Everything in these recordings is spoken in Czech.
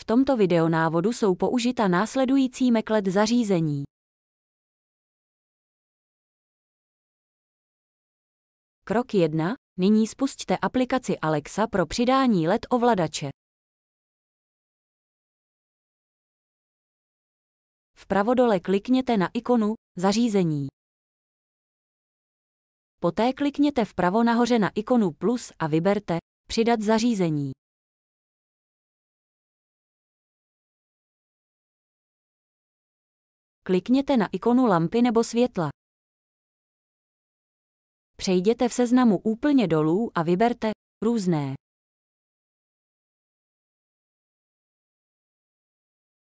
V tomto videonávodu jsou použita následující meklet zařízení. Krok 1. Nyní spusťte aplikaci Alexa pro přidání LED ovladače. V pravodole klikněte na ikonu Zařízení. Poté klikněte vpravo nahoře na ikonu plus a vyberte Přidat zařízení. klikněte na ikonu lampy nebo světla. Přejděte v seznamu úplně dolů a vyberte různé.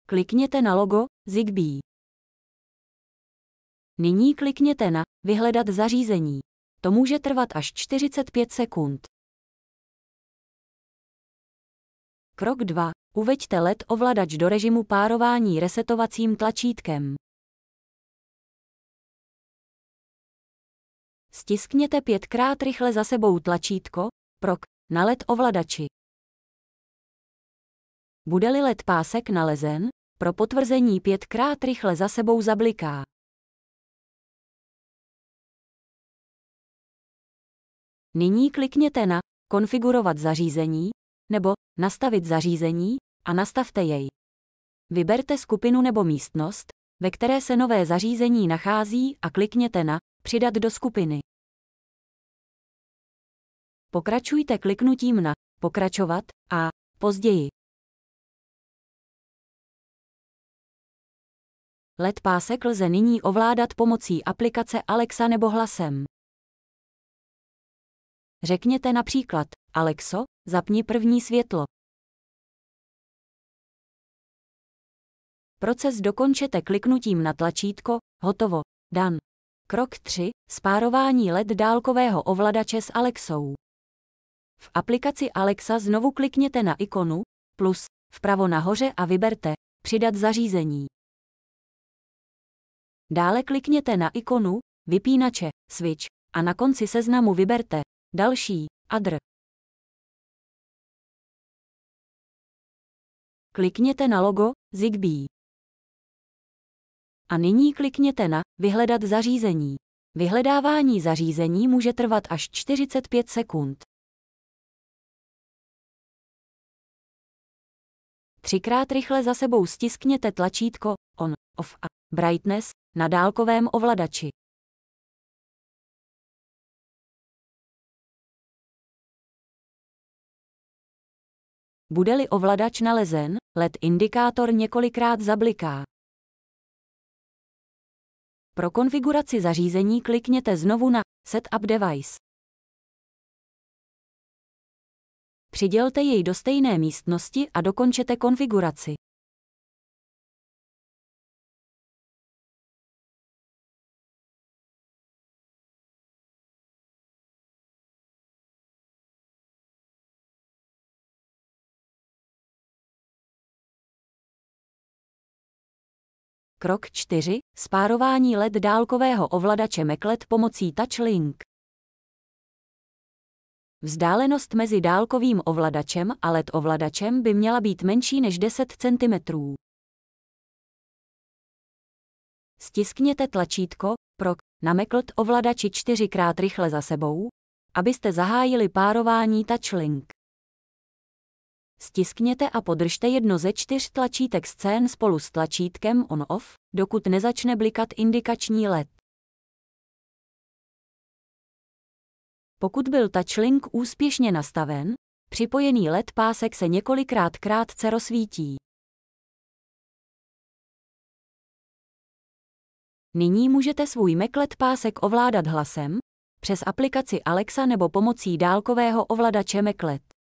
Klikněte na logo Zigbee. Nyní klikněte na Vyhledat zařízení. To může trvat až 45 sekund. Krok 2. Uveďte LED ovladač do režimu párování resetovacím tlačítkem. Stiskněte pětkrát rychle za sebou tlačítko PROK na LED ovladači. Bude-li LED pásek nalezen, pro potvrzení pětkrát rychle za sebou zabliká. Nyní klikněte na Konfigurovat zařízení nebo Nastavit zařízení a nastavte jej. Vyberte skupinu nebo místnost, ve které se nové zařízení nachází a klikněte na Přidat do skupiny. Pokračujte kliknutím na Pokračovat a Později. LED pásek lze nyní ovládat pomocí aplikace Alexa nebo hlasem. Řekněte například, Alexo, zapni první světlo. Proces dokončete kliknutím na tlačítko Hotovo. Dan. Krok 3. Spárování LED dálkového ovladače s Alexou. V aplikaci Alexa znovu klikněte na ikonu plus vpravo nahoře a vyberte Přidat zařízení. Dále klikněte na ikonu Vypínače Switch a na konci seznamu vyberte Další Adr. Klikněte na logo Zigbee a nyní klikněte na Vyhledat zařízení. Vyhledávání zařízení může trvat až 45 sekund. Třikrát rychle za sebou stiskněte tlačítko On, Off a Brightness na dálkovém ovladači. Bude-li ovladač nalezen, LED indikátor několikrát zabliká. Pro konfiguraci zařízení klikněte znovu na Setup Device. Přidělte jej do stejné místnosti a dokončete konfiguraci. Krok 4. Spárování LED dálkového ovladače Meklet pomocí TouchLink. Vzdálenost mezi dálkovým ovladačem a LED ovladačem by měla být menší než 10 cm. Stiskněte tlačítko PROK na Meklet ovladači čtyřikrát rychle za sebou, abyste zahájili párování TouchLink. Stiskněte a podržte jedno ze čtyř tlačítek scén spolu s tlačítkem on-off, dokud nezačne blikat indikační led. Pokud byl touchlink úspěšně nastaven, připojený LED pásek se několikrát krátce rozsvítí. Nyní můžete svůj Mac LED pásek ovládat hlasem, přes aplikaci Alexa nebo pomocí dálkového ovladače Mac LED.